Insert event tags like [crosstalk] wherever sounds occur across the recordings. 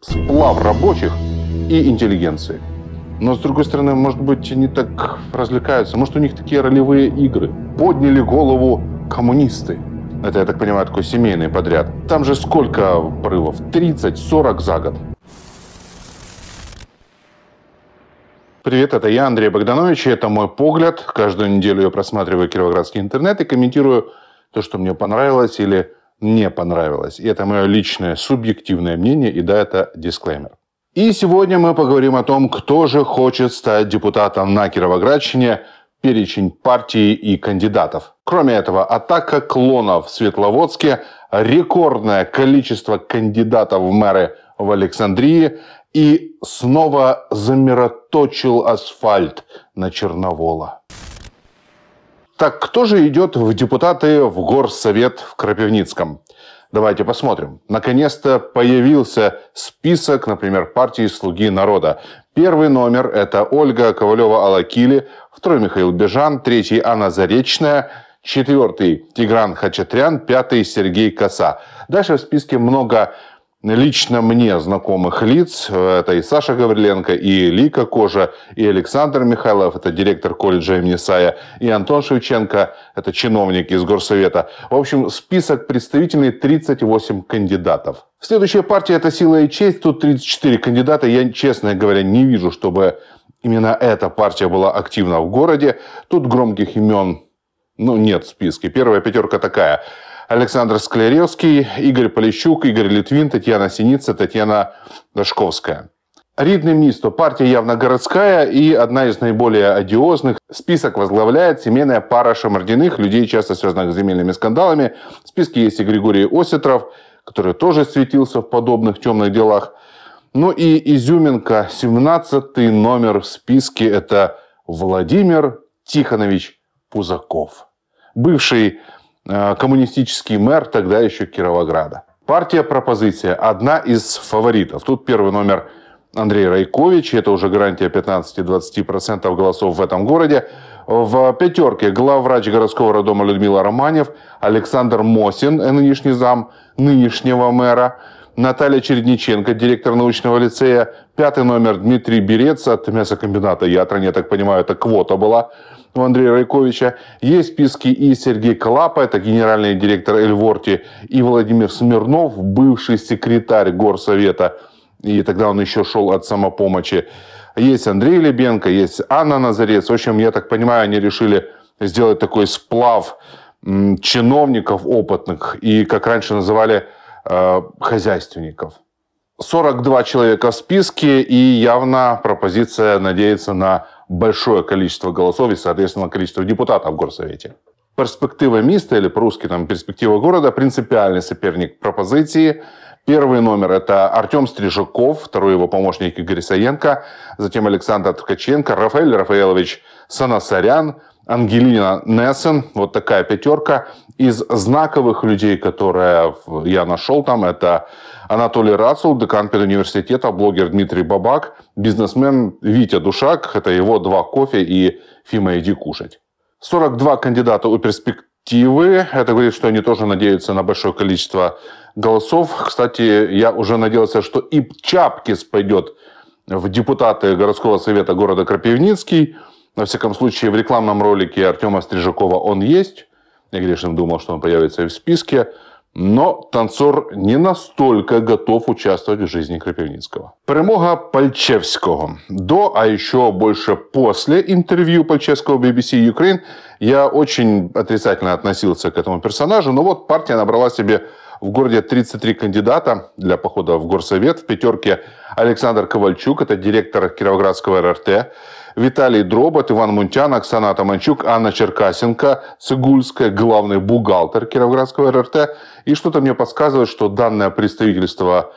сплав рабочих и интеллигенции. Но, с другой стороны, может быть, они так развлекаются. Может, у них такие ролевые игры. Подняли голову коммунисты. Это, я так понимаю, такой семейный подряд. Там же сколько прывов, 30-40 за год. Привет, это я, Андрей Богданович, и это мой погляд. Каждую неделю я просматриваю кировоградский интернет и комментирую то, что мне понравилось или не понравилось. И это мое личное субъективное мнение, и да, это дисклеймер. И сегодня мы поговорим о том, кто же хочет стать депутатом на Кировоградщине, перечень партий и кандидатов. Кроме этого, атака клонов в Светловодске, рекордное количество кандидатов в мэры в Александрии и снова замироточил асфальт на Черновола. Так кто же идет в депутаты в Горсовет в Крапивницком? Давайте посмотрим. Наконец-то появился список, например, партии «Слуги народа». Первый номер – это Ольга Ковалева-Алакили, второй – Михаил Бежан, третий – Анна Заречная, четвертый – Тигран Хачатрян, пятый – Сергей Коса. Дальше в списке много лично мне знакомых лиц. Это и Саша Гавриленко, и Лика Кожа, и Александр Михайлов, это директор колледжа имени Сая, и Антон Шевченко, это чиновник из Горсовета. В общем, список представительный 38 кандидатов. Следующая партия – это «Сила и честь». Тут 34 кандидата. Я, честно говоря, не вижу, чтобы именно эта партия была активна в городе. Тут громких имен ну, нет в списке. Первая пятерка такая. Александр Скляревский, Игорь Полищук, Игорь Литвин, Татьяна Синица, Татьяна Дашковская. Рідне місто. Партия явно городская и одна из наиболее одиозных. Список возглавляет семейная пара шамардиных, людей, часто связанных с земельными скандалами. В списке есть и Григорий Осетров, который тоже светился в подобных темных делах. Ну и изюминка, 17 номер в списке – это Владимир Тихонович Пузаков. Бывший Э, коммунистический мэр тогда еще Кировограда. Партия «Пропозиция» – одна из фаворитов. Тут первый номер Андрей Райкович, это уже гарантия 15-20% голосов в этом городе. В пятерке главврач городского роддома Людмила Романев, Александр Мосин, э, нынешний зам нынешнего мэра, Наталья Чередниченко, директор научного лицея, пятый номер Дмитрий Берец от мясокомбината «Ятра», я так понимаю, это квота была – у Андрея Райковича. Есть списки и Сергей Клапа, это генеральный директор Эльворти, и Владимир Смирнов, бывший секретарь Горсовета, и тогда он еще шел от самопомощи. Есть Андрей Лебенко, есть Анна Назарец. В общем, я так понимаю, они решили сделать такой сплав чиновников опытных и, как раньше называли, э, хозяйственников. 42 человека в списке, и явно пропозиция надеется на большое количество голосов и, соответственно, количество депутатов в горсовете. Перспектива места или по-русски там перспектива города принципиальный соперник пропозиции. Первый номер – это Артем Стрижаков, второй его помощник Игорь Саенко, затем Александр Ткаченко, Рафаэль Рафаэлович Санасарян – Ангелина Нессен, вот такая пятерка. Из знаковых людей, которые я нашел там, это Анатолий Рацул, декан педуниверситета, блогер Дмитрий Бабак, бизнесмен Витя Душак, это его два кофе и Фима иди кушать. 42 кандидата у перспективы. Это говорит, что они тоже надеются на большое количество голосов. Кстати, я уже надеялся, что и Чапкис пойдет в депутаты городского совета города Крапивницкий – на всяком случае, в рекламном ролике Артема Стрижакова он есть. Я конечно думал, что он появится и в списке. Но танцор не настолько готов участвовать в жизни Крапивницкого. Перемога Пальчевського. До, а еще больше после интервью Пальчевского BBC Ukraine я очень отрицательно относился к этому персонажу. Но вот партия набрала себе в городе 33 кандидата для похода в горсовет. В пятерке Александр Ковальчук, это директор Кировоградского РРТ. Виталий Дробот, Иван Мунтян, Оксана Таманчук, Анна Черкасенко, Цигульская, главный бухгалтер Кировградского РРТ. И что-то мне подсказывает, что данное представительство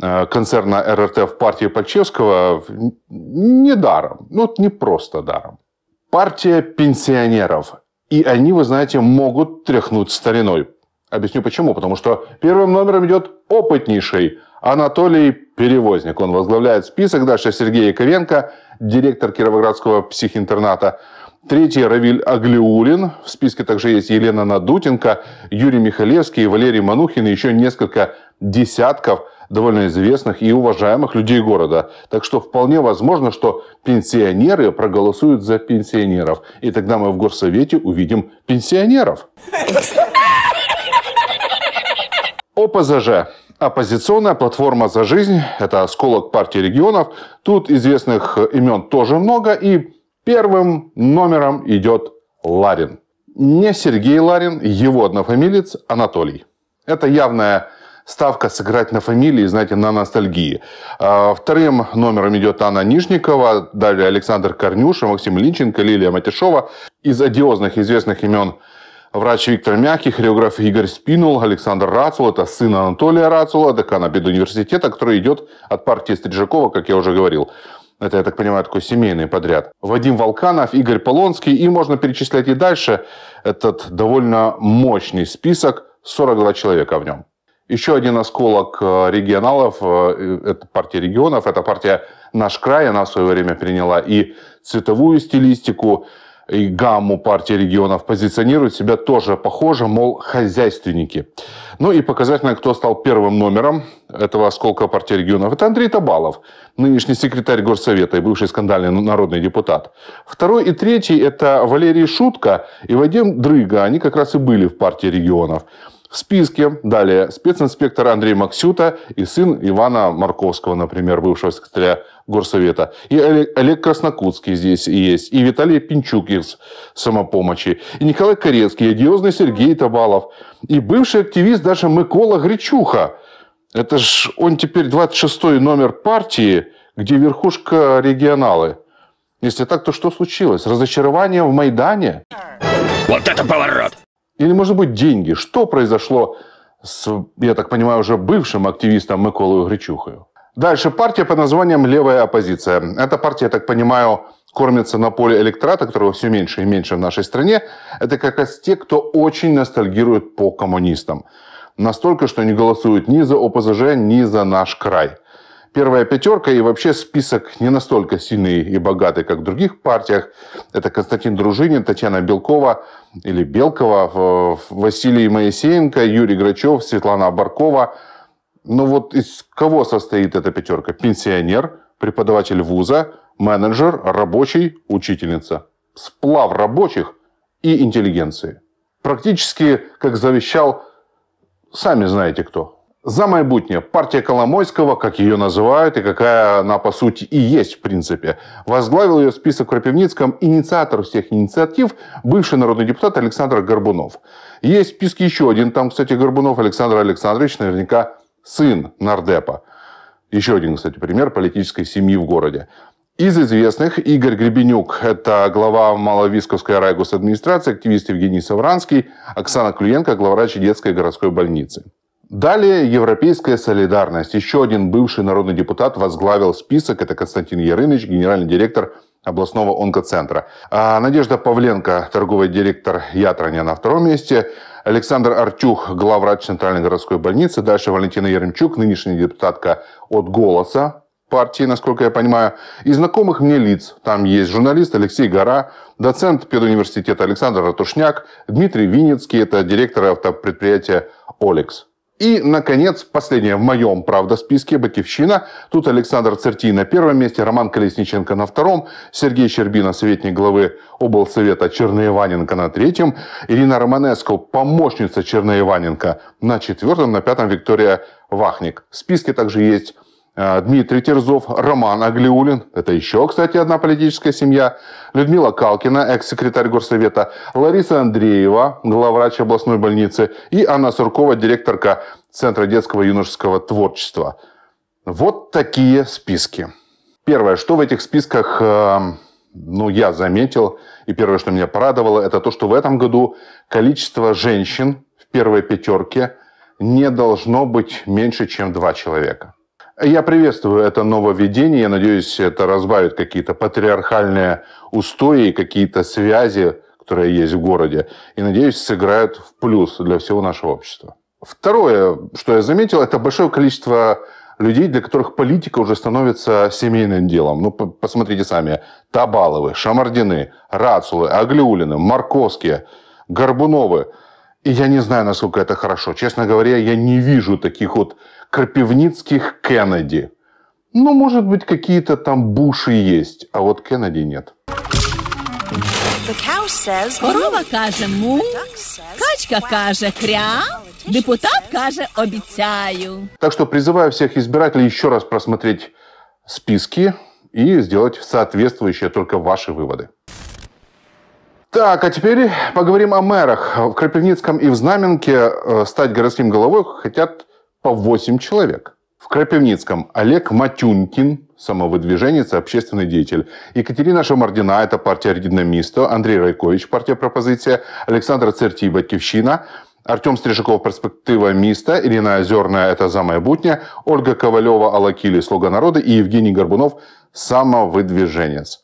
э, концерна РРТ в партии Пальчевского не даром, ну не просто даром. Партия пенсионеров. И они, вы знаете, могут тряхнуть стариной. Объясню почему. Потому что первым номером идет опытнейший Анатолий Перевозник. Он возглавляет список. Дальше Сергей Яковенко, директор Кировоградского психинтерната. Третий – Равиль Аглиулин. В списке также есть Елена Надутенко, Юрий Михалевский, Валерий Манухин и еще несколько десятков довольно известных и уважаемых людей города. Так что вполне возможно, что пенсионеры проголосуют за пенсионеров. И тогда мы в горсовете увидим пенсионеров. [laughs] ОПЗЖ. Оппозиционная платформа «За жизнь» — это осколок партии регионов. Тут известных э, имен тоже много. И первым номером идет Ларин. Не Сергей Ларин, его однофамилец Анатолий. Это явная ставка сыграть на фамилии, знаете, на ностальгии. А вторым номером идет Анна Нижникова, далее Александр Корнюша, Максим Линченко, Лилия Матишова. Из одиозных известных имен – Врач Виктор Мягкий, хореограф Игорь Спинул, Александр Рацул, это сын Анатолия Рацула, декана педуниверситета, который идет от партии Стрижакова, как я уже говорил. Это, я так понимаю, такой семейный подряд. Вадим Волканов, Игорь Полонский и можно перечислять и дальше. Этот довольно мощный список, 42 человека в нем. Еще один осколок э, регионалов, э, э, это партия регионов, это партия «Наш край», она в свое время приняла и цветовую стилистику, и гамму партии регионов позиционирует себя тоже похоже, мол, хозяйственники. Ну и показательно, кто стал первым номером этого осколка партии регионов. Это Андрей Табалов, нынешний секретарь Горсовета и бывший скандальный народный депутат. Второй и третий – это Валерий Шутка и Вадим Дрыга. Они как раз и были в партии регионов в списке. Далее специнспектор Андрей Максюта и сын Ивана Марковского, например, бывшего секретаря Горсовета. И Олег Краснокутский здесь есть. И Виталий Пинчук из «Самопомощи». И Николай Корецкий, и одиозный Сергей Табалов. И бывший активист даже Микола Гречуха. Это ж он теперь 26-й номер партии, где верхушка регионалы. Если так, то что случилось? Разочарование в Майдане? Вот это поворот! Или, может быть, деньги? Что произошло с, я так понимаю, уже бывшим активистом Миколою Гречухою? Дальше партия под названием «Левая оппозиция». Эта партия, я так понимаю, кормится на поле электората, которого все меньше и меньше в нашей стране. Это как раз те, кто очень ностальгирует по коммунистам. Настолько, что не голосуют ни за ОПЗЖ, ни за наш край – Первая пятерка и вообще список не настолько сильный и богатый, как в других партиях. Это Константин Дружинин, Татьяна Белкова или Белкова, Василий Моисеенко, Юрий Грачев, Светлана Баркова. Ну вот из кого состоит эта пятерка? Пенсионер, преподаватель вуза, менеджер, рабочий, учительница. Сплав рабочих и интеллигенции. Практически, как завещал, сами знаете кто. «За майбутнее» – партия Коломойского, как ее называют и какая она, по сути, и есть в принципе. Возглавил ее список в Крапивницком инициатор всех инициатив, бывший народный депутат Александр Горбунов. Есть в списке еще один, там, кстати, Горбунов Александр Александрович, наверняка сын Нардепа. Еще один, кстати, пример политической семьи в городе. Из известных Игорь Гребенюк – это глава Маловисковской райгосадминистрации, активист Евгений Савранский, Оксана Клюенко – главврач детской городской больницы. Далее «Европейская солидарность». Еще один бывший народный депутат возглавил список. Это Константин Ярыныч, генеральный директор областного онкоцентра. А Надежда Павленко, торговый директор Ятрания на втором месте. Александр Артюх, главврач Центральной городской больницы. Дальше Валентина Яремчук, нынешняя депутатка от «Голоса», партии, насколько я понимаю, и знакомых мне лиц. Там есть журналист Алексей Гора, доцент педуниверситета Александр Ратушняк, Дмитрий Винецкий – это директор автопредприятия «Олекс». И, наконец, последняя в моем, правда, списке «Батевщина». Тут Александр Церти на первом месте, Роман Колесниченко на втором, Сергей Щербина, советник главы облсовета Черноиваненко на третьем, Ирина Романеско, помощница Черноиваненко на четвертом, на пятом Виктория Вахник. В списке также есть а, Дмитрий Терзов, Роман Аглиулин, это еще, кстати, одна политическая семья, Людмила Калкина, экс-секретарь Горсовета, Лариса Андреева, главврач областной больницы, и Анна Суркова, директорка Центра детского и юношеского творчества. Вот такие списки. Первое, что в этих списках, э, ну, я заметил, и первое, что меня порадовало, это то, что в этом году количество женщин в первой пятерке не должно быть меньше, чем два человека. Я приветствую это нововведение. Я надеюсь, это разбавит какие-то патриархальные устои, какие-то связи, которые есть в городе. И, надеюсь, сыграют в плюс для всего нашего общества. Второе, что я заметил, это большое количество людей, для которых политика уже становится семейным делом. Ну, посмотрите сами. Табаловы, Шамардины, Рацулы, Аглиулины, Марковские, Горбуновы – и я не знаю, насколько это хорошо. Честно говоря, я не вижу таких вот крапивницких Кеннеди. Ну, может быть, какие-то там Буши есть, а вот Кеннеди нет. Корова каже му, качка каже кря, депутат каже обіцяю. Так что призываю всех избирателей еще раз просмотреть списки и сделать соответствующие только ваши выводы. Так, а теперь поговорим о мэрах. В Крапивницком и в Знаменке э, стать городским головой хотят по 8 человек. В Крапивницком Олег Матюнкин, самовыдвиженец и общественный деятель. Екатерина Шамардина, это партия «Динамисто», Андрей Райкович, партия «Пропозиция», Александр Церти, «Батькивщина», Артем Стрижаков, «Перспектива Миста», Ирина Озерная, это «Замая Бутня», Ольга Ковалева, «Алакили», «Слуга народа» и Евгений Горбунов, самовыдвиженец.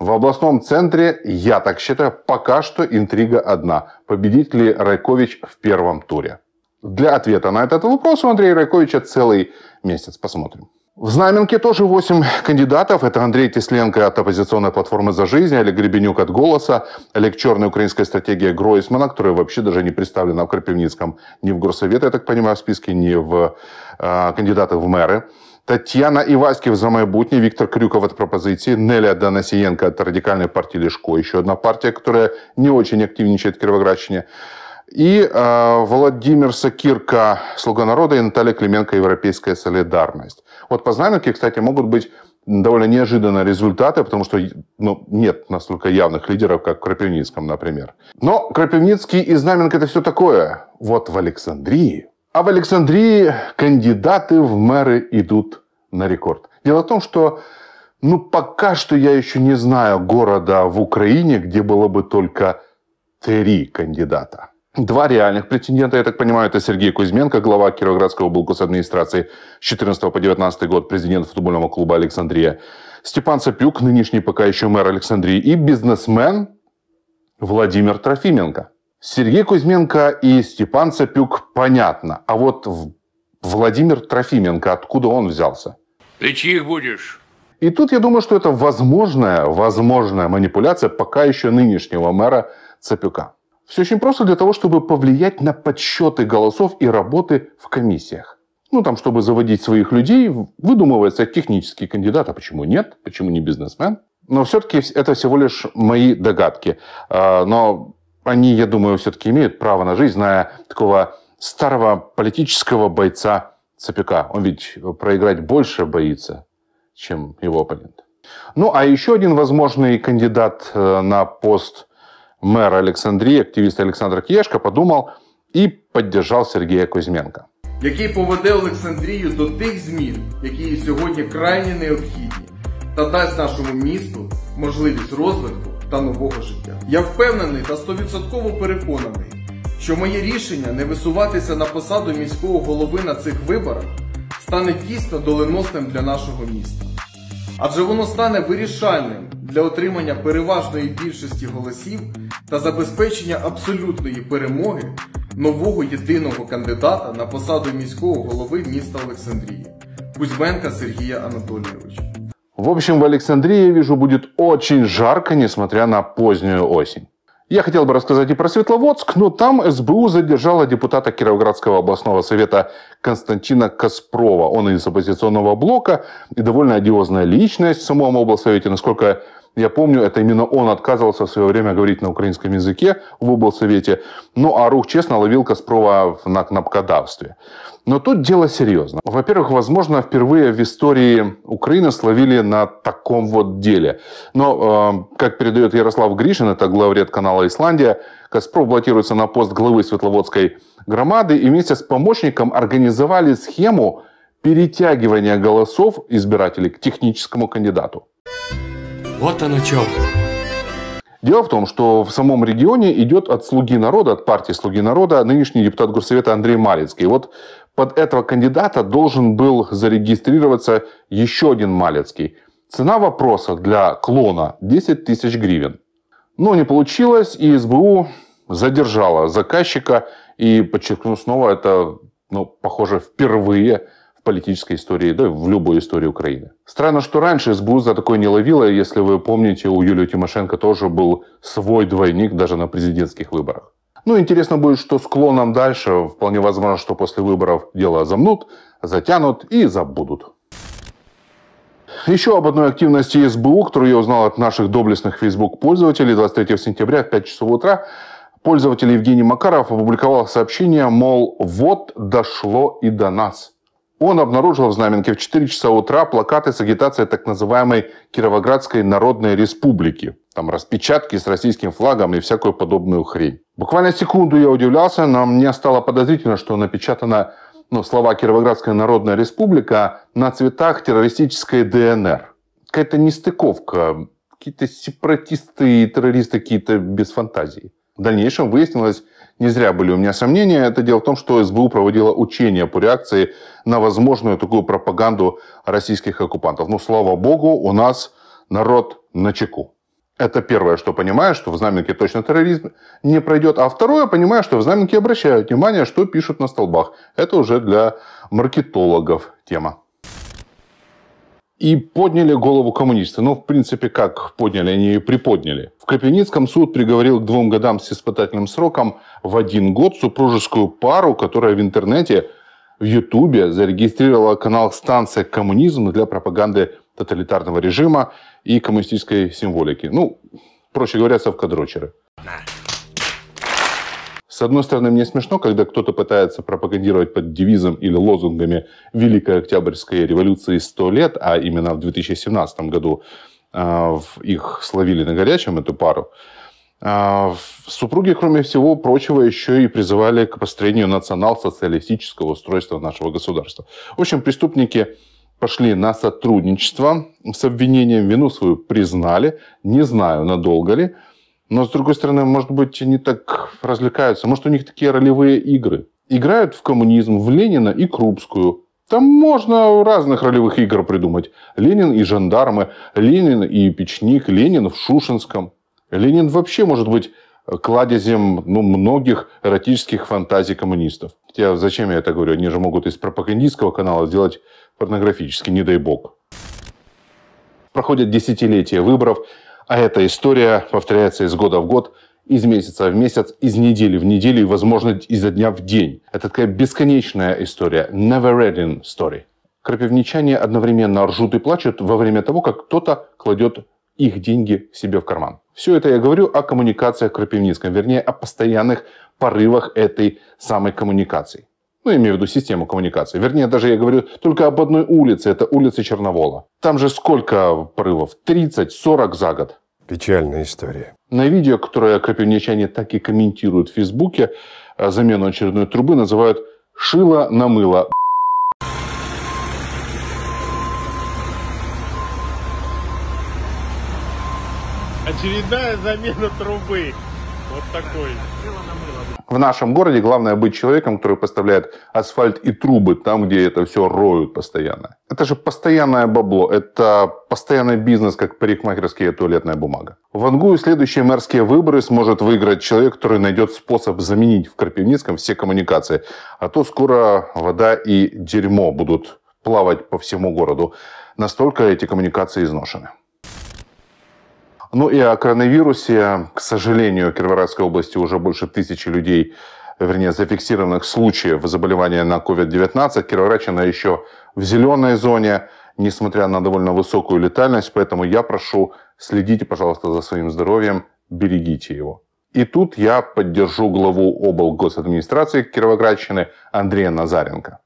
В областном центре, я так считаю, пока что интрига одна. Победит ли Райкович в первом туре? Для ответа на этот вопрос у Андрея Райковича целый месяц. Посмотрим. В знаменке тоже 8 кандидатов. Это Андрей Тесленко от оппозиционной платформы «За жизнь», Олег Гребенюк от «Голоса», Олег Черный, украинская стратегия Гройсмана, которая вообще даже не представлена в Крапивницком, ни в Горсовет, я так понимаю, в списке, ни в э, кандидаты в мэры. Татьяна Іваськів за майбутнє, Віктор Крюков от пропозиции, Неля Данасієнка от радикальной партии Лешко, еще одна партия, которая не очень активничает в Кировоградщине. И э, Владимир Сакирка, «Слуга народа», и Наталья Клименко, «Европейская солидарность». Вот по знаменке, кстати, могут быть довольно неожиданные результаты, потому что ну, нет настолько явных лидеров, как в Крапивницком, например. Но Крапивницкий и Знаменка – это все такое. Вот в Александрии а в Александрии кандидаты в мэры идут на рекорд. Дело в том, что ну, пока что я еще не знаю города в Украине, где было бы только три кандидата. Два реальных претендента, я так понимаю, это Сергей Кузьменко, глава Кировоградской облгосадминистрации администрации с 14 по 19 год, президент футбольного клуба Александрия, Степан Сапюк, нынешний пока еще мэр Александрии, и бизнесмен Владимир Трофименко. Сергей Кузьменко и Степан Цапюк понятно. А вот Владимир Трофименко, откуда он взялся? Ты чьих будешь? И тут я думаю, что это возможная, возможная манипуляция пока еще нынешнего мэра Цапюка. Все очень просто для того, чтобы повлиять на подсчеты голосов и работы в комиссиях. Ну, там, чтобы заводить своих людей, выдумывается технический кандидат, а почему нет, почему не бизнесмен. Но все-таки это всего лишь мои догадки. А, но они, я думаю, все-таки имеют право на жизнь, зная такого старого политического бойца Цапика. Он ведь проиграть больше боится, чем его оппонент. Ну, а еще один возможный кандидат э, на пост мэра Александрии, активист Александр Кешко подумал и поддержал Сергея Кузьменко. Який поведе Олександрію до тих змін, які сьогодні крайне необхідні, та дасть нашому місту можливість розвитку та нового життя. Я впевнений та стовідсотково переконаний, що моє рішення не висуватися на посаду міського голови на цих виборах стане дійсно доленосним для нашого міста, адже воно стане вирішальним для отримання переважної більшості голосів та забезпечення абсолютної перемоги нового єдиного кандидата на посаду міського голови міста Олександрії Кузьменка Сергія Анатолійовича. В общем, в Александрии, я вижу, будет очень жарко, несмотря на позднюю осень. Я хотел бы рассказать и про Светловодск, но там СБУ задержала депутата Кировоградского областного совета Константина Каспрова. Он из оппозиционного блока и довольно одиозная личность в самом облсовете. Насколько я помню, это именно он отказывался в свое время говорить на украинском языке в облсовете. Ну, а рух честно ловил Каспрова на кнопкодавстве. Но тут дело серьезно. Во-первых, возможно, впервые в истории Украины словили на таком вот деле. Но, э, как передает Ярослав Гришин, это главред канала «Исландия», Каспров блокируется на пост главы Светловодской громады и вместе с помощником организовали схему перетягивания голосов избирателей к техническому кандидату. Вот оно что. Дело в том, что в самом регионе идет от «Слуги народа», от партии «Слуги народа» нынешний депутат Горсовета Андрей Малецкий. вот под этого кандидата должен был зарегистрироваться еще один Малецкий. Цена вопроса для клона – 10 тысяч гривен. Но не получилось, и СБУ задержала заказчика. И подчеркну снова, это, ну, похоже, впервые – политической истории, да, в любой истории Украины. Странно, что раньше СБУ за такое не ловило. Если вы помните, у Юлии Тимошенко тоже был свой двойник даже на президентских выборах. Ну, интересно будет, что склоном дальше. Вполне возможно, что после выборов дело замнут, затянут и забудут. Еще об одной активности СБУ, которую я узнал от наших доблестных Facebook-пользователей 23 сентября в 5 часов утра. Пользователь Евгений Макаров опубликовал сообщение, мол, вот дошло и до нас – он обнаружил в Знаменке в 4 часа утра плакаты с агитацией так называемой Кировоградской Народной Республики. Там распечатки с российским флагом и всякую подобную хрень. Буквально секунду я удивлялся, но мне стало подозрительно, что напечатано ну, слова Кировоградская Народная Республика на цветах террористической ДНР. Какая-то нестыковка, какие-то сепаратисты и террористы какие-то без фантазии. В дальнейшем выяснилось, не зря были у меня сомнения. Это дело в том, что СБУ проводила учения по реакции на возможную такую пропаганду российских оккупантов. Но ну, слава богу, у нас народ на чеку. Это первое, что понимаю, что в знаменке точно терроризм не пройдет. А второе, понимаю, что в знаменке обращают внимание, что пишут на столбах. Это уже для маркетологов тема и подняли голову коммунисты. Ну, в принципе, как подняли, они ее приподняли. В Капельницком суд приговорил к двум годам с испытательным сроком в один год супружескую пару, которая в интернете, в Ютубе зарегистрировала канал «Станция коммунизм» для пропаганды тоталитарного режима и коммунистической символики. Ну, проще говоря, совкадрочеры. С одной стороны, мне смешно, когда кто-то пытается пропагандировать под девизом или лозунгами «Великая Октябрьская революции 100 лет», а именно в 2017 году э, их словили на горячем, эту пару, а, Супруги, кроме всего прочего, еще и призывали к построению национал-социалистического устройства нашего государства. В общем, преступники пошли на сотрудничество с обвинением, вину свою признали, не знаю, надолго ли, но, с другой стороны, может быть, они так развлекаются. Может, у них такие ролевые игры. Играют в коммунизм, в Ленина и Крупскую. Там можно разных ролевых игр придумать. Ленин и жандармы, Ленин и печник, Ленин в Шушинском. Ленин вообще может быть кладезем ну, многих эротических фантазий коммунистов. Хотя зачем я это говорю? Они же могут из пропагандистского канала сделать порнографический, не дай бог. Проходят десятилетия выборов, а эта история повторяется из года в год, из месяца в месяц, из недели в неделю и, возможно, изо дня в день. Это такая бесконечная история, never-ending story. Крапивничане одновременно ржут и плачут во время того, как кто-то кладет их деньги себе в карман. Все это я говорю о коммуникациях крапивницком, вернее, о постоянных порывах этой самой коммуникации. Ну, имею в виду систему коммуникации. Вернее, даже я говорю только об одной улице. Это улица Черновола. Там же сколько порывов? 30-40 за год. Печальная история. На видео, которое крапивничане так и комментируют в Фейсбуке, а, замену очередной трубы называют «шило на мыло». Очередная замена трубы. Вот такой. Шило на мыло в нашем городе главное быть человеком, который поставляет асфальт и трубы там, где это все роют постоянно. Это же постоянное бабло, это постоянный бизнес, как парикмахерская и туалетная бумага. В Ангую следующие мэрские выборы сможет выиграть человек, который найдет способ заменить в Крапивницком все коммуникации. А то скоро вода и дерьмо будут плавать по всему городу. Настолько эти коммуникации изношены. Ну и о коронавирусе. К сожалению, в Кировоградской области уже больше тысячи людей, вернее, зафиксированных случаев заболевания на COVID-19. Кировоградчина еще в зеленой зоне, несмотря на довольно высокую летальность. Поэтому я прошу, следите, пожалуйста, за своим здоровьем, берегите его. И тут я поддержу главу обл. госадминистрации Кировоградщины Андрея Назаренко.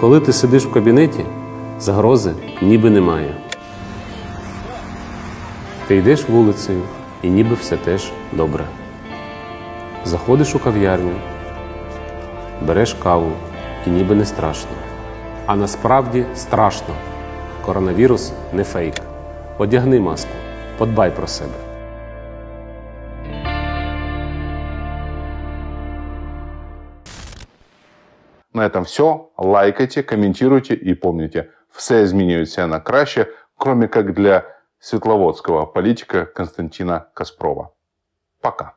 Когда ты сидишь в кабинете? Загрози ніби немає. Ти йдеш вулицею і ніби все теж добре. Заходиш у кав'ярню, береш каву і ніби не страшно. А насправді страшно. Коронавірус не фейк. Одягни маску, подбай про себе. На этом все. Лайкайте, комментируйте и помните – все изменяются на краще, кроме как для светловодского политика Константина Каспрова. Пока.